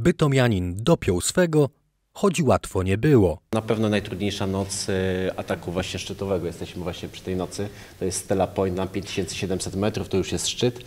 bytomianin dopiął swego, choć łatwo nie było. Na pewno najtrudniejsza noc y, ataku właśnie szczytowego. Jesteśmy właśnie przy tej nocy. To jest Stella Point na 5700 metrów, to już jest szczyt.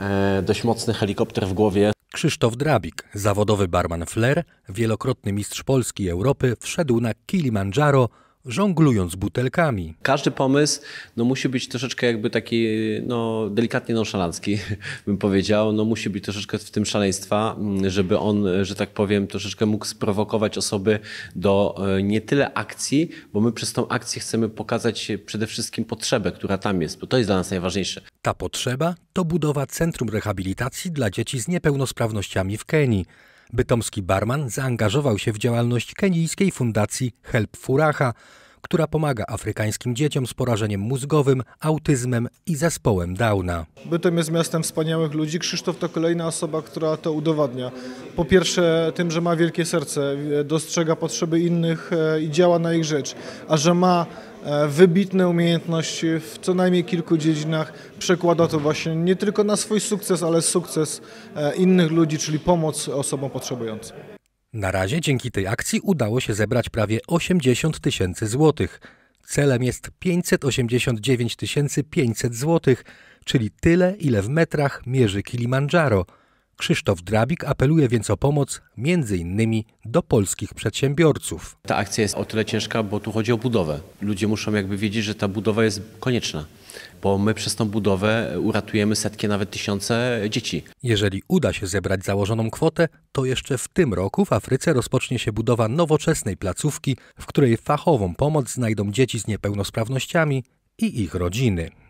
E, dość mocny helikopter w głowie. Krzysztof Drabik, zawodowy barman Flair, wielokrotny mistrz Polski i Europy, wszedł na Kilimandżaro żonglując butelkami. Każdy pomysł no, musi być troszeczkę jakby taki no, delikatnie nonszalancki, bym powiedział. No, musi być troszeczkę w tym szaleństwa, mm, żeby on, że tak powiem, troszeczkę mógł sprowokować osoby do e, nie tyle akcji, bo my przez tą akcję chcemy pokazać przede wszystkim potrzebę, która tam jest, bo to jest dla nas najważniejsze. Ta potrzeba to budowa Centrum Rehabilitacji dla Dzieci z Niepełnosprawnościami w Kenii. Bytomski barman zaangażował się w działalność kenijskiej fundacji Help Furaha, która pomaga afrykańskim dzieciom z porażeniem mózgowym, autyzmem i zespołem Downa. Bytom jest miastem wspaniałych ludzi. Krzysztof to kolejna osoba, która to udowadnia. Po pierwsze tym, że ma wielkie serce, e, dostrzega potrzeby innych e, i działa na ich rzecz, a że ma E, wybitne umiejętności w co najmniej kilku dziedzinach. Przekłada to właśnie nie tylko na swój sukces, ale sukces e, innych ludzi, czyli pomoc osobom potrzebującym. Na razie dzięki tej akcji udało się zebrać prawie 80 tysięcy złotych. Celem jest 589 500 złotych, czyli tyle, ile w metrach mierzy Kilimandżaro – Krzysztof Drabik apeluje więc o pomoc m.in. do polskich przedsiębiorców. Ta akcja jest o tyle ciężka, bo tu chodzi o budowę. Ludzie muszą jakby wiedzieć, że ta budowa jest konieczna, bo my przez tą budowę uratujemy setki, nawet tysiące dzieci. Jeżeli uda się zebrać założoną kwotę, to jeszcze w tym roku w Afryce rozpocznie się budowa nowoczesnej placówki, w której fachową pomoc znajdą dzieci z niepełnosprawnościami i ich rodziny.